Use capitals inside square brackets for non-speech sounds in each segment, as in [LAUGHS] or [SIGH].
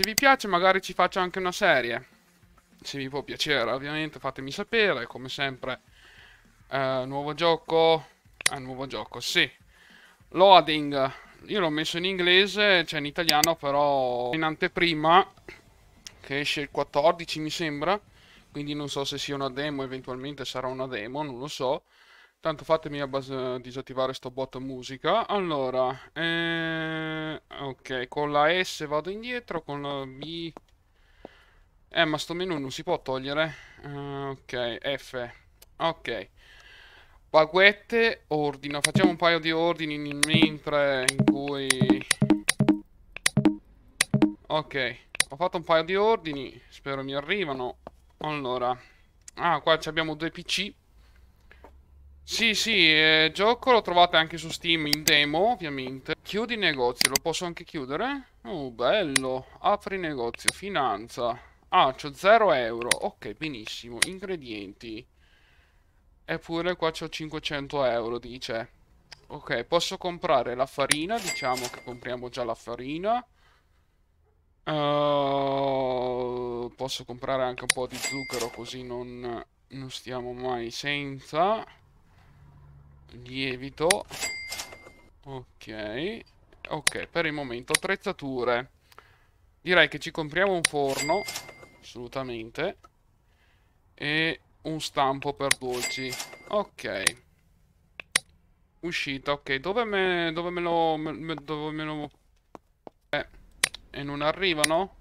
Se vi piace magari ci faccio anche una serie. Se vi può piacere, ovviamente fatemi sapere, come sempre. Eh, nuovo gioco... Eh, nuovo gioco, sì. Loading. Io l'ho messo in inglese, cioè in italiano, però in anteprima, che esce il 14 mi sembra. Quindi non so se sia una demo, eventualmente sarà una demo, non lo so. Tanto fatemi eh, disattivare sto bot musica. Allora, eh, ok, con la S vado indietro, con la B... Eh, ma sto menu non si può togliere. Uh, ok, F. Ok. Baguette, ordino. Facciamo un paio di ordini in mentre in cui... Ok, ho fatto un paio di ordini, spero mi arrivano. Allora, ah, qua abbiamo due PC. Sì, sì, eh, gioco lo trovate anche su Steam in demo, ovviamente. Chiudi negozio, lo posso anche chiudere? Oh, bello. Apri negozio, finanza. Ah, c'ho 0 euro. Ok, benissimo. Ingredienti. Eppure qua c'ho 500 euro, dice. Ok, posso comprare la farina. Diciamo che compriamo già la farina. Uh, posso comprare anche un po' di zucchero così non, non stiamo mai senza lievito ok ok per il momento attrezzature direi che ci compriamo un forno assolutamente e un stampo per dolci ok uscita ok dove me, dove me lo me, dove me lo eh, e non arrivano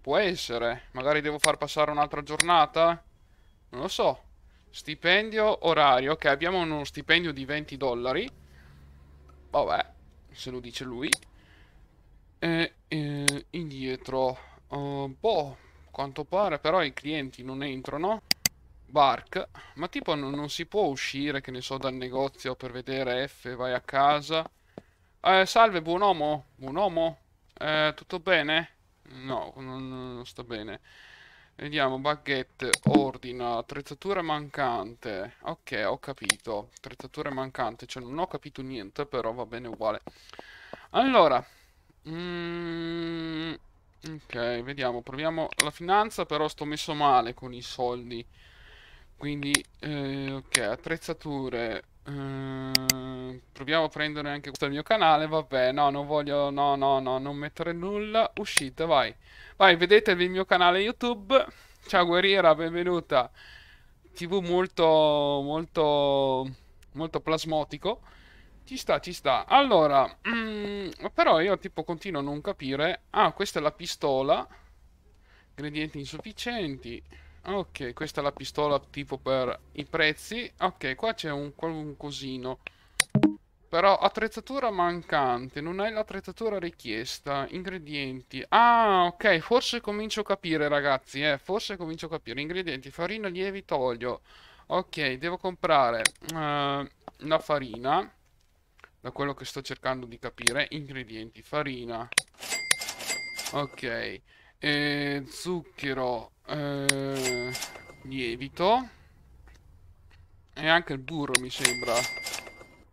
può essere magari devo far passare un'altra giornata non lo so Stipendio orario, ok, abbiamo uno stipendio di 20 dollari. Vabbè, se lo dice lui. E, e indietro. Uh, boh, quanto pare però i clienti non entrano. Bark, ma tipo non, non, si può uscire, che ne so, dal negozio per vedere F, vai a casa. Eh, salve, buon uomo, buon uomo, eh, tutto bene? No, non, non sta bene. Vediamo, baguette, ordina, attrezzature mancante. Ok, ho capito. Attrezzature mancante, cioè non ho capito niente, però va bene uguale. Allora. Mm, ok, vediamo, proviamo la finanza, però sto messo male con i soldi. Quindi, eh, ok, attrezzature, Ehm, proviamo a prendere anche questo il mio canale. Vabbè, no, non voglio. No, no, no, non mettere nulla. Uscita, vai. Vai, vedetevi il mio canale YouTube. Ciao guerriera, benvenuta. TV molto, molto, molto plasmotico. Ci sta, ci sta. Allora, mm, però io tipo continuo a non capire. Ah, questa è la pistola. Ingredienti insufficienti. Ok, questa è la pistola tipo per i prezzi. Ok, qua c'è un, un cosino. Però attrezzatura mancante, non hai l'attrezzatura richiesta, ingredienti. Ah, ok, forse comincio a capire ragazzi, eh, forse comincio a capire. Ingredienti, farina, lievito, olio. Ok, devo comprare uh, la farina, da quello che sto cercando di capire. Ingredienti, farina. Ok eh, zucchero, eh, lievito e anche il burro mi sembra.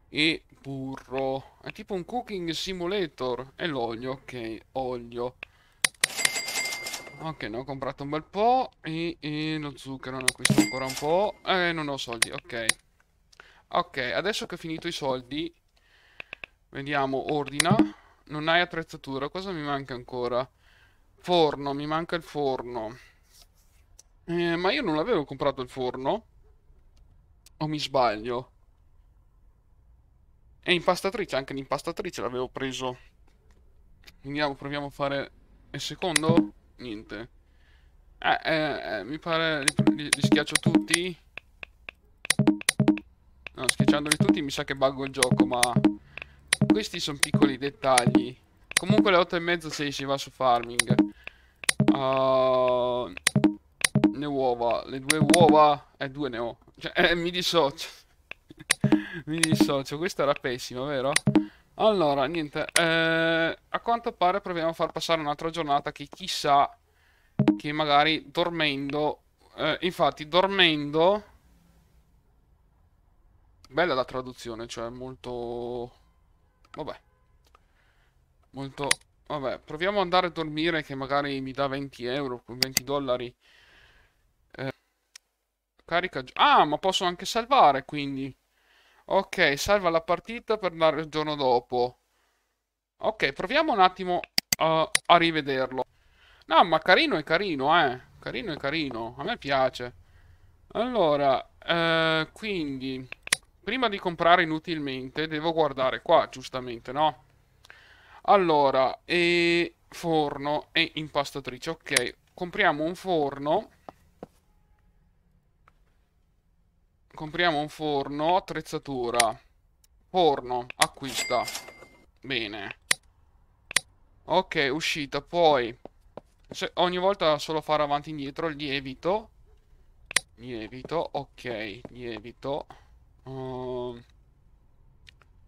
E burro. È tipo un cooking simulator. E l'olio, ok, olio. Ok, ne ho comprato un bel po' e, e lo zucchero ne ho acquistato ancora un po'. Eh, non ho soldi, ok. Ok, adesso che ho finito i soldi, vediamo, ordina. Non hai attrezzatura, cosa mi manca ancora? forno, mi manca il forno. Eh, ma io non l'avevo comprato il forno? O mi sbaglio? E impastatrice, anche l'impastatrice l'avevo preso. Andiamo, proviamo a fare il secondo. Niente. Eh, eh, eh, mi pare li, li, li schiaccio tutti. No, schiacciandoli tutti mi sa che buggo il gioco, ma... Questi sono piccoli dettagli. Comunque le 8 e mezza 6 si va su farming. Uh, ah, le uova, le due uova e eh, due ne ho. Cioè, eh, mi dissocio. [LAUGHS] mi dissocio, questa era pessima, vero? Allora, niente, eh, a quanto pare proviamo a far passare un'altra giornata che chissà che magari dormendo, eh, infatti dormendo, bella la traduzione, cioè molto, vabbè, molto Vabbè, proviamo ad andare a dormire che magari mi dà 20 euro, 20 dollari. Eh, carica... Ah, ma posso anche salvare, quindi. Ok, salva la partita per andare il giorno dopo. Ok, proviamo un attimo uh, a rivederlo. No, ma carino è carino, eh. Carino è carino, a me piace. Allora, eh, quindi... Prima di comprare inutilmente, devo guardare qua, giustamente, no? Allora, e forno e impastatrice. Ok, compriamo un forno. Compriamo un forno, attrezzatura. Forno, acquista. Bene. Ok, uscita. Poi, se ogni volta solo fare avanti e indietro, lievito. Lievito, ok, lievito. Uh,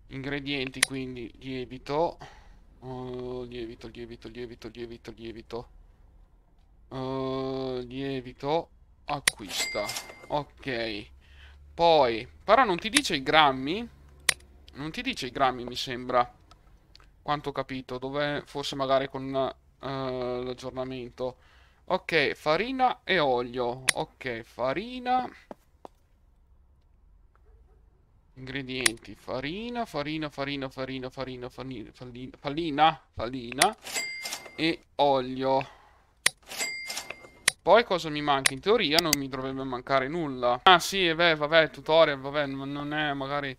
ingredienti, quindi lievito. Uh, lievito, lievito, lievito, lievito, lievito. Uh, lievito. Acquista. Ok. Poi, però non ti dice i grammi? Non ti dice i grammi, mi sembra. Quanto ho capito. Dov'è? forse magari con uh, l'aggiornamento. Ok, farina e olio. Ok, farina... Ingredienti, farina, farina, farina, farina, farina, farina, farina, farina, e olio. Poi cosa mi manca? In teoria non mi dovrebbe mancare nulla. Ah sì, beh, vabbè, tutorial, vabbè, non è magari...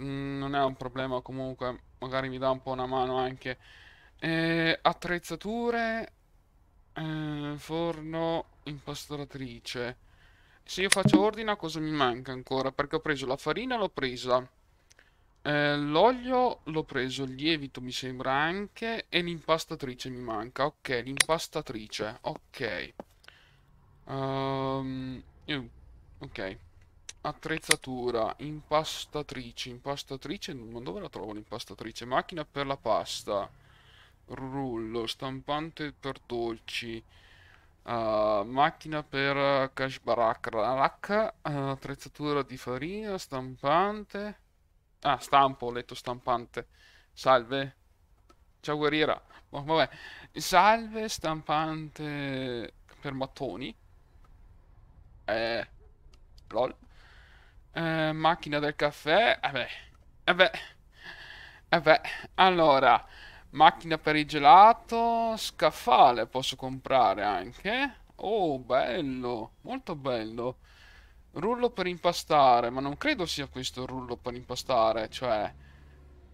Mm, non è un problema comunque, magari mi dà un po' una mano anche. Eh, attrezzature, eh, forno, impastoratrice. Se io faccio ordine, cosa mi manca ancora? Perché ho preso la farina, l'ho presa. Eh, L'olio l'ho preso, il lievito mi sembra anche, e l'impastatrice mi manca. Ok, l'impastatrice, ok. Um, ok. Attrezzatura, impastatrice, impastatrice, ma dove la trovo l'impastatrice? Macchina per la pasta, rullo, stampante per dolci, Uh, macchina per eh, cash barak, rack, uh, attrezzatura di farina, stampante. Ah, stampo, ho letto stampante. Salve. Ciao guerriera. Oh, vabbè. Salve, stampante per mattoni. Eh, lol. Eh, macchina del caffè. beh. Vabbè. beh. Allora. Macchina per il gelato, scaffale posso comprare anche. Oh, bello, molto bello. Rullo per impastare, ma non credo sia questo il rullo per impastare, cioè...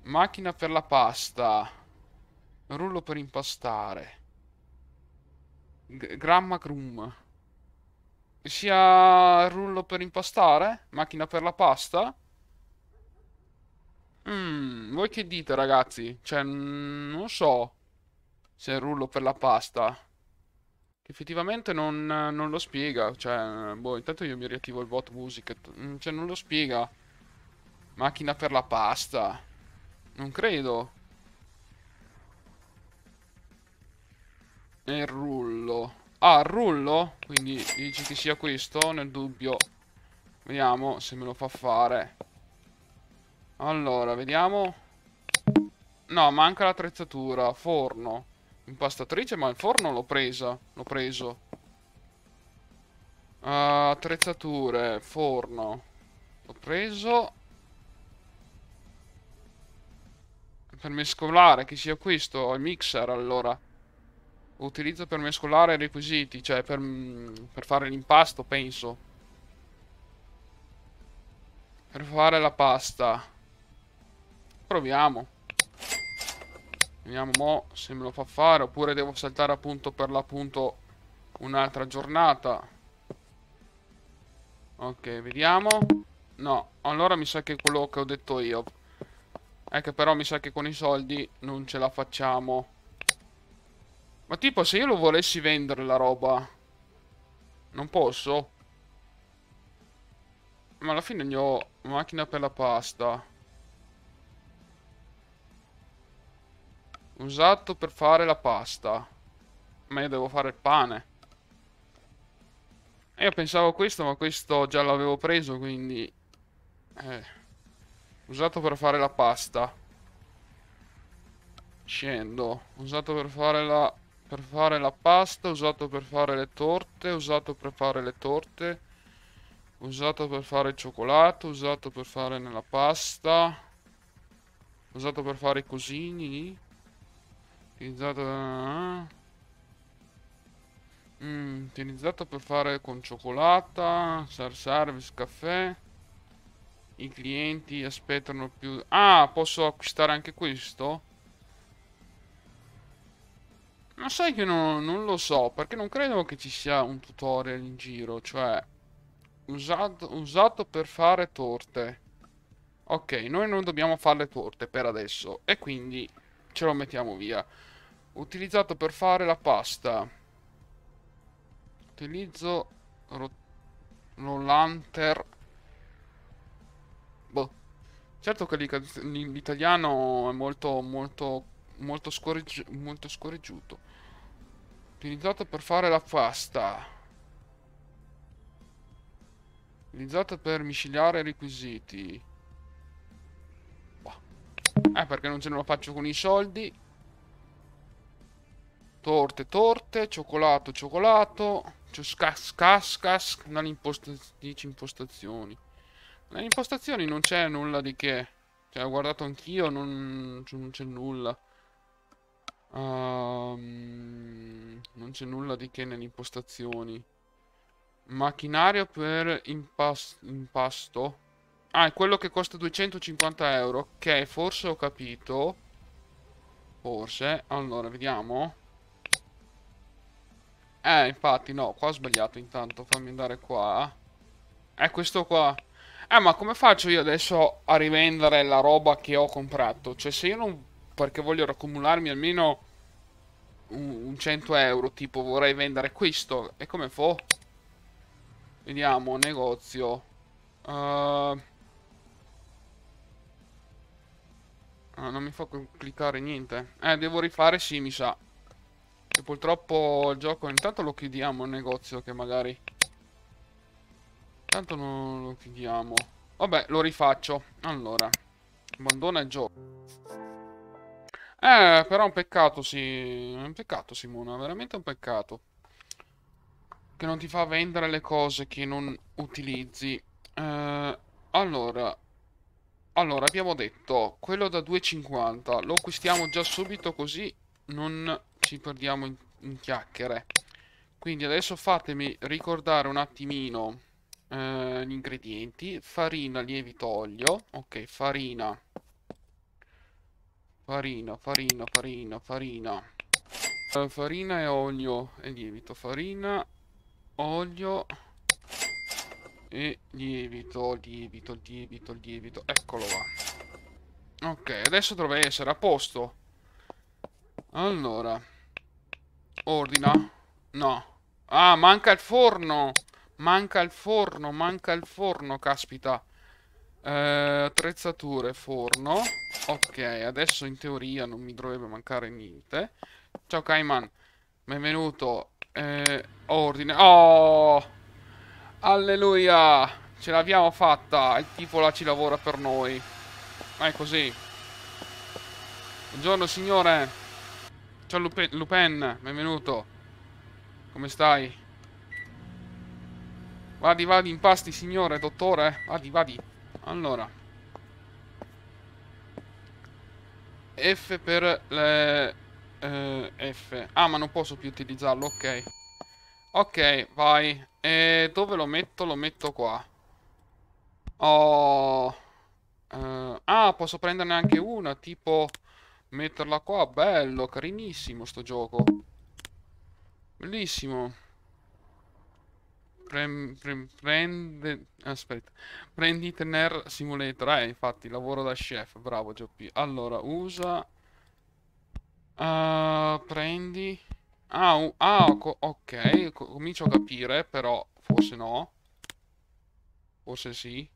Macchina per la pasta. Rullo per impastare. G Gramma Grum. Sia rullo per impastare? Macchina per la pasta? Mm, voi che dite ragazzi? Cioè, non so se è rullo per la pasta. Che effettivamente non, non, lo spiega. Cioè, boh, intanto io mi riattivo il bot music. Mm, cioè, non lo spiega. Macchina per la pasta. Non credo. E rullo. Ah, rullo? Quindi dici che sia questo? Nel dubbio. Vediamo se me lo fa fare. Allora, vediamo. No, manca l'attrezzatura. Forno. Impastatrice, ma il forno l'ho presa. L'ho preso. Uh, attrezzature, forno. L'ho preso. Per mescolare, che sia questo? Il mixer, allora. Utilizzo per mescolare i requisiti, cioè per, mm, per fare l'impasto, penso. Per fare la pasta. Proviamo. Vediamo mo se me lo fa fare. Oppure devo saltare appunto per l'appunto un'altra giornata. Ok, vediamo. No, allora mi sa che quello che ho detto io. È che però mi sa che con i soldi non ce la facciamo. Ma tipo se io lo volessi vendere la roba... Non posso? Ma alla fine ne ho macchina per la pasta. Usato per fare la pasta. Ma io devo fare il pane. Io pensavo questo, ma questo già l'avevo preso, quindi... Eh. Usato per fare la pasta. Scendo. Usato per fare la... Per fare la pasta, usato per fare le torte, usato per fare le torte, usato per fare il cioccolato, usato per fare nella pasta, usato per fare i cosini, Utilizzato... Da... Eh? Mm, utilizzato per fare con cioccolata, self service, caffè. I clienti aspettano più... Ah, posso acquistare anche questo? Ma sai che no, non lo so, perché non credo che ci sia un tutorial in giro, cioè... Usato, usato per fare torte. Ok, noi non dobbiamo fare le torte per adesso, e quindi ce lo mettiamo via. Utilizzato per fare la pasta. Utilizzo l'Hunter. Boh. Certo che l'italiano è molto, molto, molto, scorreggi molto scorreggiuto. Utilizzato per fare la pasta. Utilizzato per miscigliare requisiti. Boh. Eh, perché non ce ne la faccio con i soldi. Torte, torte, cioccolato, cioccolato. Cascas, cascas. Non imposta impostazioni. Nelle impostazioni non c'è nulla di che. Cioè, ho guardato anch'io, non, cioè, non c'è nulla. Um, non c'è nulla di che nelle impostazioni. Macchinario per impas impasto. Ah, è quello che costa 250 euro. Ok, forse ho capito. Forse. Allora, vediamo. Eh, infatti, no, qua ho sbagliato intanto, fammi andare qua. È eh, questo qua. Eh, ma come faccio io adesso a rivendere la roba che ho comprato? Cioè, se io non... perché voglio raccumularmi almeno un, un 100 euro, tipo vorrei vendere questo. E come fo? Vediamo, negozio. Uh... Ah, non mi fa cliccare niente. Eh, devo rifare, sì, mi sa. E purtroppo il gioco intanto lo chiudiamo il negozio che magari... Intanto non lo chiudiamo. Vabbè, lo rifaccio. Allora, abbandona il gioco. Eh, però è un peccato, sì. È un peccato, Simona, veramente un peccato. Che non ti fa vendere le cose che non utilizzi. Eh, allora, allora, abbiamo detto, quello da 2,50 lo acquistiamo già subito così non ci perdiamo in, in chiacchiere. Quindi adesso fatemi ricordare un attimino eh, gli ingredienti. Farina, lievito, olio. Ok, farina. Farina, farina, farina, farina. Uh, farina e olio e lievito. Farina, olio e lievito, lievito, lievito, lievito. Eccolo qua. Ok, adesso dovrei essere a posto. Allora. Ordina. No. Ah, manca il forno. Manca il forno, manca il forno, caspita. Eh, attrezzature, forno. Ok, adesso in teoria non mi dovrebbe mancare niente. Ciao Kaiman. Benvenuto. Eh, ordine. Oh! Alleluia! Ce l'abbiamo fatta! Il tipo là ci lavora per noi. Ma è così. Buongiorno signore. Ciao Lupin, Lupin, benvenuto. Come stai? Vadi, vadi, impasti, signore, dottore. Vadi, vadi. Allora. F per le... Eh, F. Ah, ma non posso più utilizzarlo, ok. Ok, vai. E dove lo metto? Lo metto qua. Oh... Uh, ah, posso prenderne anche una, tipo metterla qua, bello, carinissimo sto gioco. Bellissimo. Prem, prem, prende, aspetta, prendi Tener Simulator, eh, infatti, lavoro da chef, bravo Gioppi. Allora, usa... Uh, prendi... Ah, uh, ah ok, comincio a capire, però forse no. Forse sì.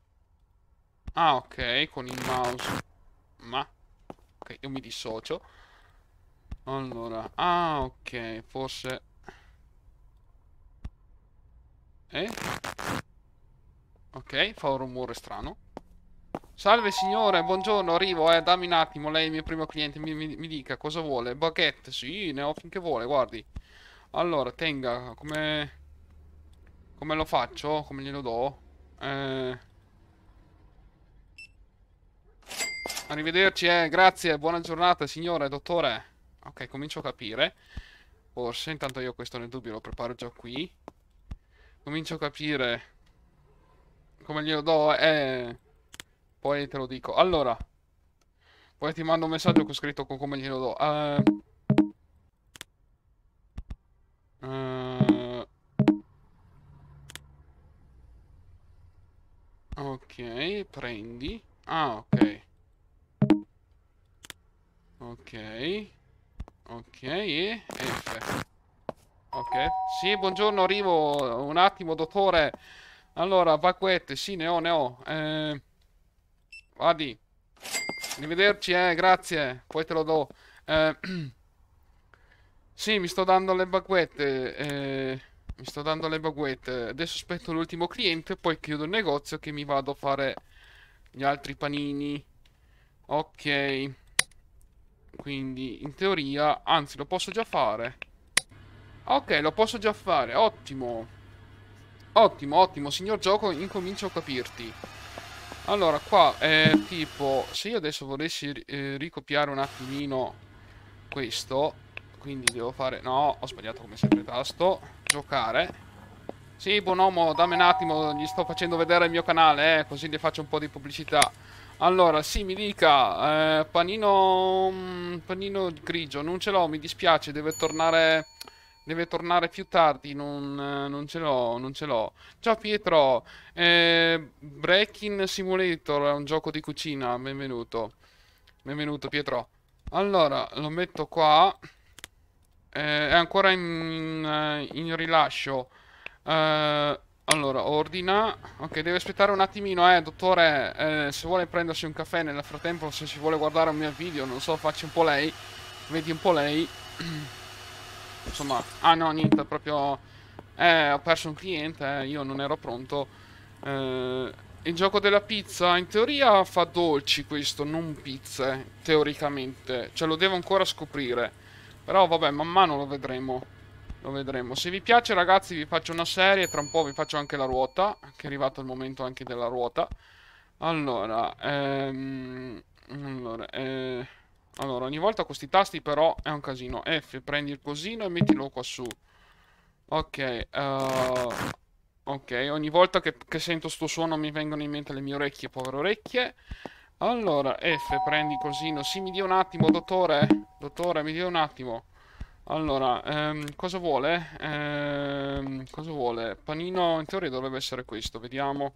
Ah, ok, con il mouse. Ma ok, io mi dissocio. Allora, ah ok, forse... Eh? Ok, fa un rumore strano. Salve signore, buongiorno, arrivo, eh, dammi un attimo, lei è il mio primo cliente, mi, mi, mi dica cosa vuole. Baguette, sì, ne ho finché vuole, guardi. Allora, tenga, come... Come lo faccio? Come glielo do? Eh... Arrivederci, eh, grazie, buona giornata signore, dottore. Ok, comincio a capire. Forse, intanto io questo nel dubbio lo preparo già qui. Comincio a capire come glielo do eh. Poi te lo dico. Allora, poi ti mando un messaggio con scritto con come glielo do. Uh... Uh... Ok, prendi. Ah, ok. Ok. Ok, F. Ok. Sì, buongiorno, arrivo un attimo, dottore. Allora, vacuette, sì, ne ho, ne ho. Eh, vadi. Arrivederci, eh, grazie. Poi te lo do. Eh, [CLEARS THROAT] sì, mi sto dando le vacuette. Eh, mi sto dando le baguette. Adesso aspetto l'ultimo cliente, poi chiudo il negozio che mi vado a fare gli altri panini. Ok. Quindi in teoria, anzi lo posso già fare Ok, lo posso già fare, ottimo Ottimo, ottimo, signor gioco, incomincio a capirti Allora, qua è tipo Se io adesso volessi eh, ricopiare un attimino Questo Quindi devo fare... No, ho sbagliato come sempre tasto Giocare Sì, buon uomo, dammi un attimo Gli sto facendo vedere il mio canale, eh Così gli faccio un po' di pubblicità allora, sì, mi dica, eh, panino, mm, panino grigio, non ce l'ho, mi dispiace, deve tornare, deve tornare più tardi, non, eh, non ce l'ho, non ce l'ho. Ciao Pietro, eh, Breaking Simulator è un gioco di cucina, benvenuto, benvenuto Pietro. Allora, lo metto qua, eh, è ancora in, eh, in rilascio, eh... Allora, ordina. Ok, deve aspettare un attimino, eh, dottore. Eh, se vuole prendersi un caffè nel frattempo, se si vuole guardare un mio video, non so, faccia un po' lei. Vedi un po' lei. [CLEARS THROAT] Insomma, ah no, niente, proprio... Eh, ho perso un cliente, eh, io non ero pronto. Eh, il gioco della pizza, in teoria fa dolci questo, non pizze, teoricamente. Cioè, lo devo ancora scoprire. Però vabbè, man mano lo vedremo. Lo vedremo. Se vi piace ragazzi vi faccio una serie, tra un po' vi faccio anche la ruota, che è arrivato il momento anche della ruota. Allora, ehm, allora, eh, allora ogni volta questi tasti però è un casino. F, prendi il cosino e mettilo qua su. Ok, uh, ok, ogni volta che, che sento sto suono mi vengono in mente le mie orecchie, povere orecchie. Allora, F, prendi il cosino. Sì, mi dia un attimo, dottore. Dottore, mi dia un attimo. Allora, ehm, cosa vuole? Ehm, cosa vuole? Panino in teoria dovrebbe essere questo, vediamo.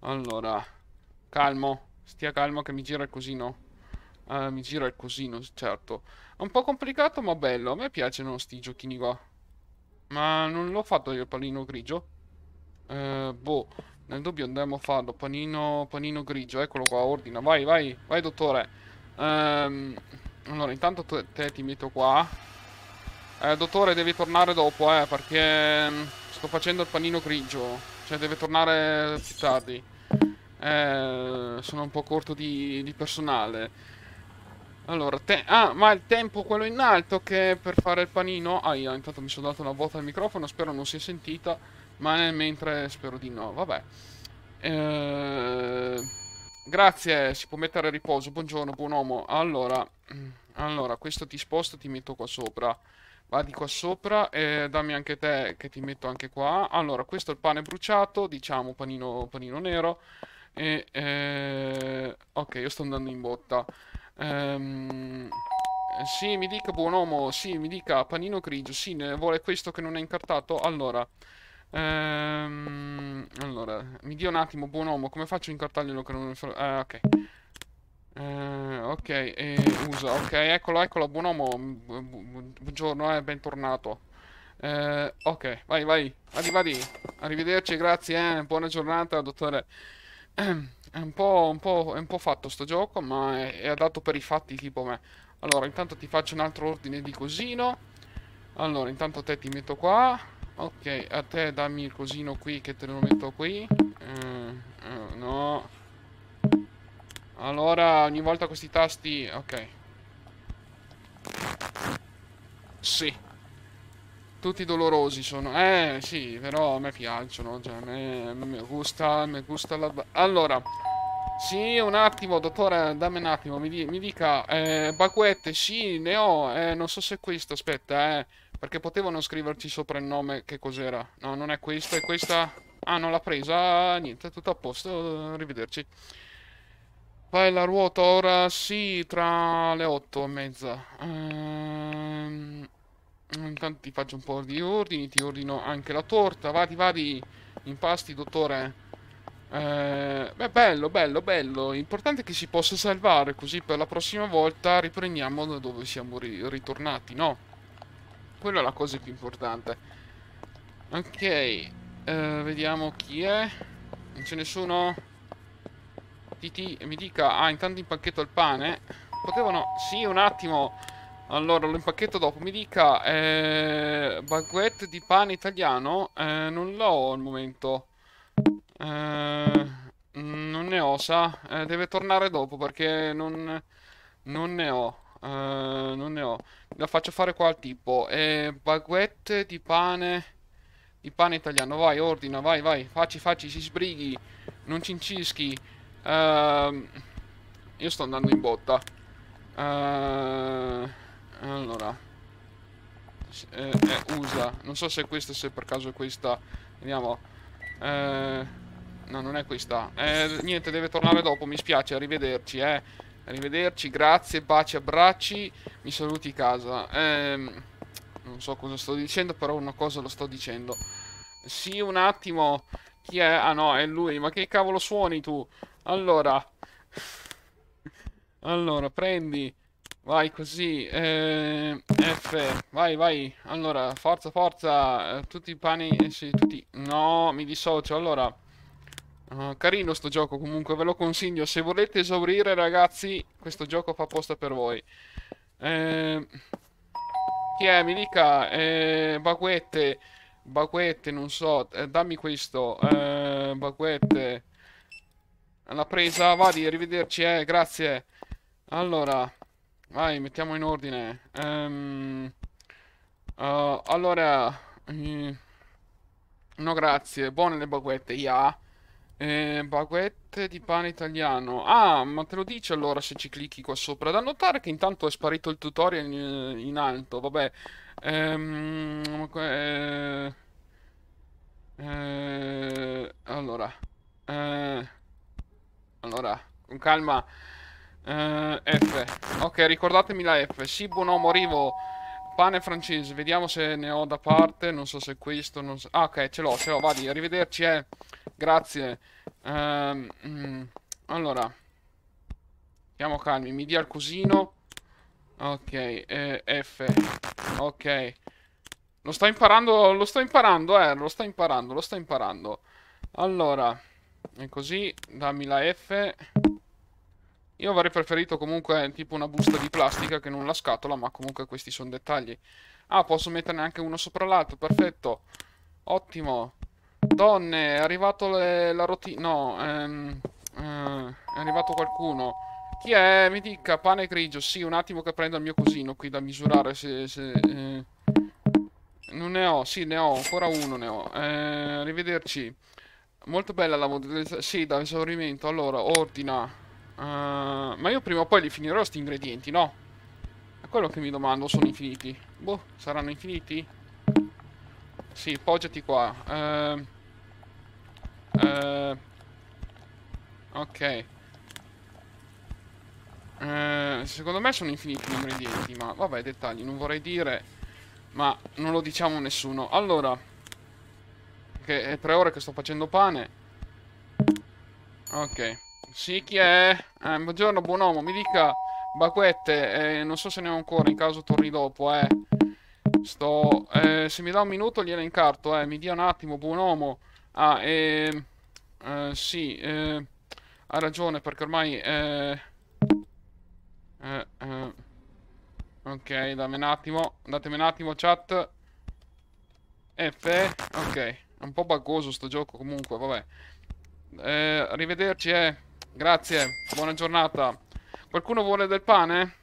Allora, calmo, stia calmo che mi gira il cosino. Uh, mi gira il cosino, certo. È un po' complicato ma bello, a me piacciono sti giochini qua. Ma non l'ho fatto io il panino grigio? Uh, boh, nel dubbio andiamo a farlo, panino, panino grigio, eccolo qua, ordina, vai, vai, vai dottore. Um, allora, intanto te, te ti metto qua. Eh, dottore, devi tornare dopo, eh, perché mm, sto facendo il panino grigio. Cioè, deve tornare più tardi. Eh, sono un po' corto di, di personale. Allora, ah, ma il tempo quello in alto che per fare il panino... Ah, intanto mi sono dato una vuota al microfono, spero non sia sentita, ma nel mentre spero di no, vabbè. Eh, grazie, si può mettere a riposo, buongiorno, buon uomo. Allora, mm, allora, questo ti sposto e ti metto qua sopra. Vadi qua sopra e dammi anche te che ti metto anche qua. Allora, questo è il pane bruciato, diciamo panino, panino nero. E, eh, ok, io sto andando in botta. Ehm, eh, sì, mi dica buon uomo, sì, mi dica panino grigio, sì, vuole questo che non è incartato? Allora, ehm, allora mi dia un attimo, buon uomo, come faccio a incartarglielo che non... Eh, ok. Eh, ok, eh, usa, ok, eccolo, eccolo, buon uomo, mm, buongiorno, eh, bentornato. Eh, ok, vai, vai, vadi, vadi, arrivederci, grazie, eh, buona giornata, dottore. Eh, è un po', un po', è un po fatto sto gioco, ma è, è, adatto per i fatti tipo me. Allora, intanto ti faccio un altro ordine di cosino. Allora, intanto a te ti metto qua. Ok, a te dammi il cosino qui che te lo metto qui. Eh, eh, no... Allora, ogni volta questi tasti... Ok. Sì. Tutti dolorosi sono. Eh, sì, però a me piacciono. Cioè, a me, me gusta, me gusta la... Allora... Sì, un attimo, dottore, dammi un attimo, mi, di mi dica, eh, baguette, sì, ne ho, eh, non so se è questo, aspetta, eh, perché potevano scriverci sopra il nome che cos'era. No, non è questo, è questa... Ah, non l'ha presa, ah, niente, tutto a posto, arrivederci. Vai la ruota ora sì, tra le otto e mezza. Ehm, intanto ti faccio un po' di ordini, ti ordino anche la torta, Vadi, vadi, impasti, dottore. Eh, beh, bello, bello, bello. L'importante è che si possa salvare, così per la prossima volta riprendiamo da dove siamo ri ritornati, no? Quella è la cosa più importante. Ok, eh, vediamo chi è. Non c'è nessuno? TT e mi dica, ah intanto impacchetto il pane, potevano, sì un attimo, allora lo impacchetto dopo, mi dica, eh, baguette di pane italiano, eh, non l'ho al momento, eh, non ne ho sa, eh, deve tornare dopo perché non, non ne ho. Uh, non ne ho. La faccio fare qua al tipo. Eh, baguette di pane. Di pane italiano. Vai, ordina, vai, vai. Facci, facci, si sbrighi. Non cincischi. Uh, io sto andando in botta. Uh, allora. Eh, è USA. Non so se è questa, se per caso è questa. Vediamo. Uh, no, non è questa. Eh, niente, deve tornare dopo. Mi spiace, arrivederci. Eh. Arrivederci, grazie, baci, abbracci. Mi saluti casa. non so cosa sto dicendo, però una cosa lo sto dicendo. Sì, un attimo. Chi è? Ah no, è lui. Ma che cavolo suoni tu? Allora. Allora, prendi. Vai così. Eh, F. Vai, vai. Allora, forza, forza. Eh, tutti i pani. Eh, sì, tutti. No, mi dissocio. Allora. Uh, carino sto gioco comunque, ve lo consiglio. Se volete esaurire, ragazzi, questo gioco fa apposta per voi. Eh, chi è? Mi dica. Eh, baguette. Baguette, non so. dammi questo. Eh, baguette alla presa, Vadi, arrivederci, eh, grazie. Allora, vai, mettiamo in ordine. Um, uh, allora, uh, no grazie, buone le baguette, ya. Yeah. Eh, baguette di pane italiano. Ah, ma te lo dice allora se ci clicchi qua sopra. Da notare che intanto è sparito il tutorial in, in alto, vabbè. Um, eh, eh, allora... Eh, allora, con calma. Uh, F. Ok, ricordatemi la F. Sì, buon uomo, arrivo. Pane francese, vediamo se ne ho da parte. Non so se questo. Non so... Ah, ok, ce l'ho, ce l'ho. Vadi, arrivederci, eh. Grazie. Um, mm, allora, siamo calmi. Mi dia il cosino. Ok, eh, F. Ok. Lo sto imparando, lo sto imparando, eh. Lo sto imparando, lo sto imparando. Allora. E così, dammi la F. Io avrei preferito comunque tipo una busta di plastica che non la scatola, ma comunque questi sono dettagli. Ah, posso metterne anche uno sopra l'altro, perfetto. Ottimo. Donne, è arrivato le, la rotina... No, ehm, ehm, è arrivato qualcuno. Chi è? Mi dica, pane grigio. Sì, un attimo che prendo il mio cosino qui da misurare se... se eh. Non ne ho, sì, ne ho, ancora uno ne ho. Eh, arrivederci. Molto bella la modalità. Sì, da esaurimento. Allora, ordina. Uh, ma io prima o poi li finirò questi ingredienti, no? È quello che mi domando, sono infiniti. Boh, saranno infiniti? Sì, poggiati qua. Uh, uh, ok. secondo me sono infiniti gli ingredienti, ma vabbè, dettagli, non vorrei dire, ma non lo diciamo a nessuno. Allora... Perché è tre ore che sto facendo pane. Ok. Sì, chi è? Eh, buongiorno, buon uomo. Mi dica, Baquette, eh, non so se ne ho ancora, in caso torni dopo, eh. Sto... Eh, se mi dà un minuto gliela incarto, eh. Mi dia un attimo, buon uomo. Ah, eh... eh sì, eh... Ha ragione, perché ormai... Eh, eh... eh. Ok, dammi un attimo. Datemi un attimo, chat. F. Ok. È un po' baggoso sto gioco comunque, vabbè. Eh, arrivederci, eh. Grazie, buona giornata. Qualcuno vuole del pane?